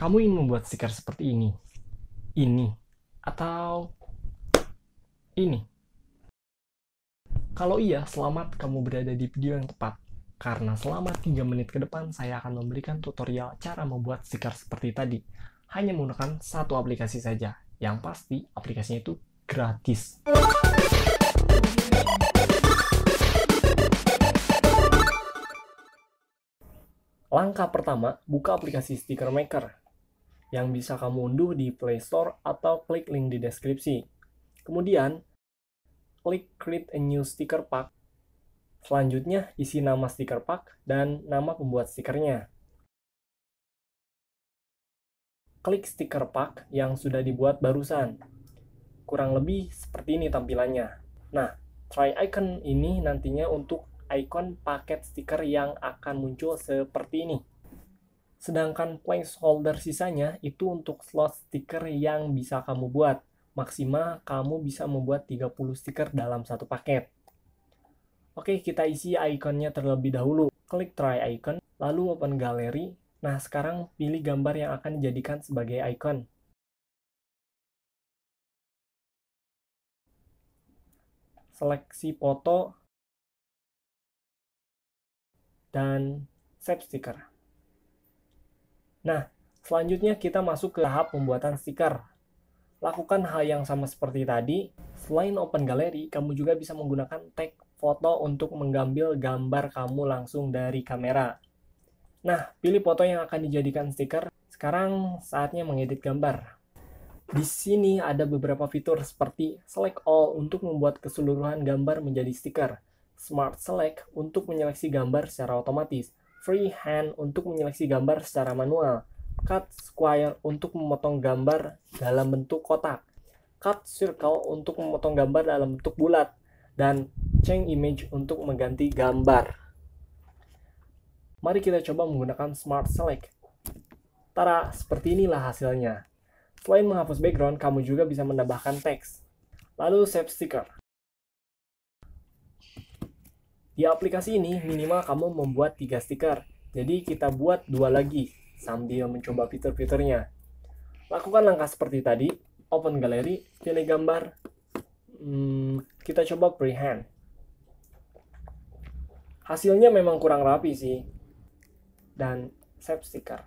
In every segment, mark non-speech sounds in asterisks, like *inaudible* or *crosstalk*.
kamu ingin membuat stiker seperti ini, ini, atau ini. Kalau iya, selamat kamu berada di video yang tepat. Karena selama 3 menit ke depan, saya akan memberikan tutorial cara membuat stiker seperti tadi. Hanya menggunakan satu aplikasi saja. Yang pasti, aplikasinya itu gratis. Langkah pertama, buka aplikasi Sticker Maker yang bisa kamu unduh di Play Store atau klik link di deskripsi. Kemudian, klik Create a New Sticker Pack. Selanjutnya, isi nama stiker pack dan nama pembuat stikernya. Klik stiker pack yang sudah dibuat barusan. Kurang lebih seperti ini tampilannya. Nah, try icon ini nantinya untuk icon paket stiker yang akan muncul seperti ini. Sedangkan placeholder sisanya itu untuk slot stiker yang bisa kamu buat. Maksimal kamu bisa membuat 30 stiker dalam satu paket. Oke, kita isi ikonnya terlebih dahulu. Klik try icon, lalu open gallery. Nah, sekarang pilih gambar yang akan dijadikan sebagai icon. Seleksi foto dan save stiker. Nah, selanjutnya kita masuk ke tahap pembuatan stiker. Lakukan hal yang sama seperti tadi. Selain Open Gallery, kamu juga bisa menggunakan tag foto untuk mengambil gambar kamu langsung dari kamera. Nah, pilih foto yang akan dijadikan stiker. Sekarang saatnya mengedit gambar. Di sini ada beberapa fitur seperti Select All untuk membuat keseluruhan gambar menjadi stiker, Smart Select untuk menyeleksi gambar secara otomatis, freehand untuk menyeleksi gambar secara manual, cut square untuk memotong gambar dalam bentuk kotak, cut circle untuk memotong gambar dalam bentuk bulat, dan change image untuk mengganti gambar. Mari kita coba menggunakan Smart Select. Tara, seperti inilah hasilnya. Selain menghapus background, kamu juga bisa menambahkan teks. Lalu save sticker. Di aplikasi ini minimal kamu membuat tiga stiker, jadi kita buat dua lagi sambil mencoba fitur-fiturnya. Lakukan langkah seperti tadi, open galeri, pilih gambar, hmm, kita coba freehand. Hasilnya memang kurang rapi sih, dan save stiker.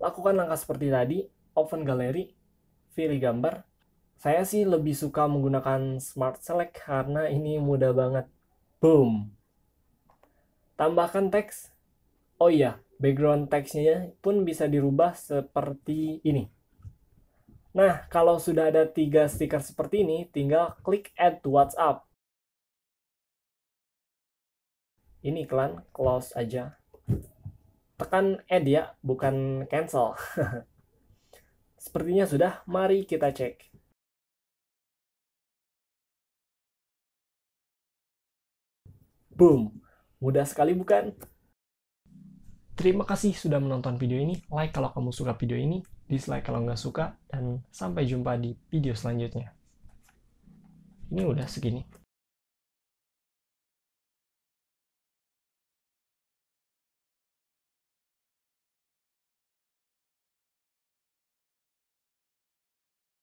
Lakukan langkah seperti tadi, open galeri, pilih gambar, saya sih lebih suka menggunakan Smart Select karena ini mudah banget. Boom. Tambahkan teks. Oh iya, background teksnya pun bisa dirubah seperti ini. Nah, kalau sudah ada tiga stiker seperti ini, tinggal klik add to WhatsApp. Ini iklan, close aja. Tekan add ya, bukan cancel. *laughs* Sepertinya sudah, mari kita cek. Boom! Mudah sekali bukan? Terima kasih sudah menonton video ini. Like kalau kamu suka video ini, dislike kalau nggak suka, dan sampai jumpa di video selanjutnya. Ini udah segini.